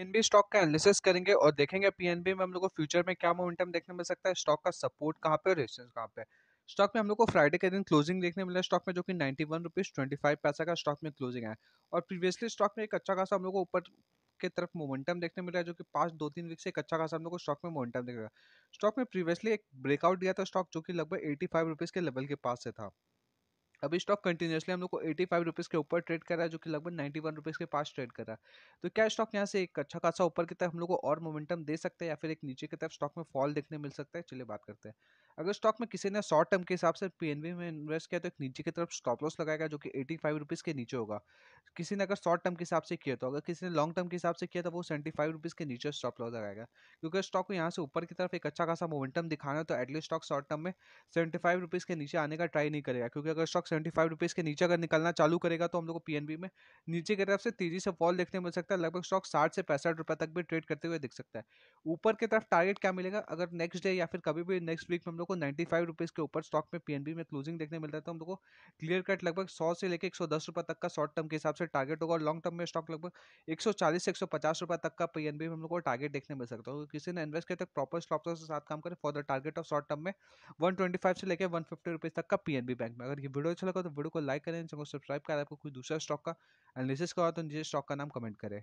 PNB stock का analysis करेंगे और देखेंगे पीएनबी में हम लोग को फ्यूचर में क्या मोमेंटम देखने मिल सकता है स्टॉक का सपोर्ट कहाँ पे और रेजिस्टेंस कहाँ पे स्टॉक में हम लोग को फ्राइडे के दिन क्लोजिंग देखने मिला स्टॉक में जो कि ninety one rupees twenty five paisa का स्टॉक में क्लोजिंग है और प्रीवियसली स्टॉक में एक अच्छा खासा हम लोग को ऊपर के तरफ मोमेंटम देखने मिला है जो कि पास दो तीन वीक से एक अच्छा खासा हम लोग को स्टॉक में मोमेंटम दिख रहा स्टॉक में प्रीवियसली एक ब्रेकआउट दिया था स्टॉक जो कि लगभग एटी फाइव रुपीज़ के लेवल के पास से था अभी स्टॉक कंटिन्यूसली हम लोग को एटी फाइव रुपीज़ के ऊपर ट्रेड कर रहा है जो कि लगभग नाइन्टी वन रुपीज़ के पास ट्रेड कर रहा है तो क्या स्टॉक यहाँ से एक अच्छा खासा ऊपर की तरफ हम लोग को और मोमेंटम दे सकता है या फिर एक नीचे की तरफ स्टॉक में फॉल देखने मिल सकता है चलिए बात करते हैं अगर स्टॉक में किसी ने शॉर्ट टर्म के हिसाब से पी में इन्वेस्ट किया तो एक नीचे की तरफ स्टॉप लॉस लगाएगा जो कि एटी फाइव रुपीज़ के नीचे होगा किसी ने अगर शॉर्ट टर्म के हिसाब से किया तो अगर किसी ने लॉन्ग टर्म के हिसाब से किया तो वो सेवेंटी फाइव रुपीज़ के नीचे स्टॉप लॉस लगाएगा क्योंकि स्टॉक को यहाँ से ऊपर की तरफ एक अच्छा खासा मोमेंटम दिखाना है तो एटलीस्ट स्टॉक शॉर्ट टर्म में सेवेंटी फाइव रुपीज़ के नीचे आने का ट्राई नहीं करेगा क्योंकि अगर स्टॉक सेवेंटी फाइव रुपीज़ के नीचे अगर निकलना चालू करेगा तो हम लोग को पीएनबी में नीचे की तरफ से तेजी से फॉल देखने मिल सकता है लगभग स्टॉक साठ से पैंसठ रुपये तक भी ट्रेड करते हुए दिख सकता है ऊपर की तरफ टारगेट क्या मिलेगा अगर नेक्स्ट डे या फिर कभी भी नेक्स्ट वीक में हम लोग को नाइन्टी फाइव रुपीज़ के ऊपर स्टॉक में पीएनबी में क्लोजिंग देखने मिलता है तो हम लोग को क्लियर कट लगभग सौ से लेकर एक सौ दस रुपये तक का शॉर्ट टर्म के हिसाब से टारगेट होगा और लॉन्ग टर्म में स्टॉक लगभग एक सौ चालीस से एक सौ पचास रुपये तक का पीएनबी में हम लोग को टारगेट देखने मिल सकता है किसी ने इन्वेस्ट करते प्रॉपर स्टॉप के साथ काम करें for the target of short term में वन ट्वेंटी फाइव से लेकर वन फिफ्टी रुपीज़ तक का पीएनबी बैंक में अगर ये वीडियो अच्छा लगा तो वीडियो को लाइक करें चैनल को सब्सक्राइब करें आपको कोई दूसरा स्टॉक का एनालिसिस का तो नीचे स्टॉक का नाम कमेंट करें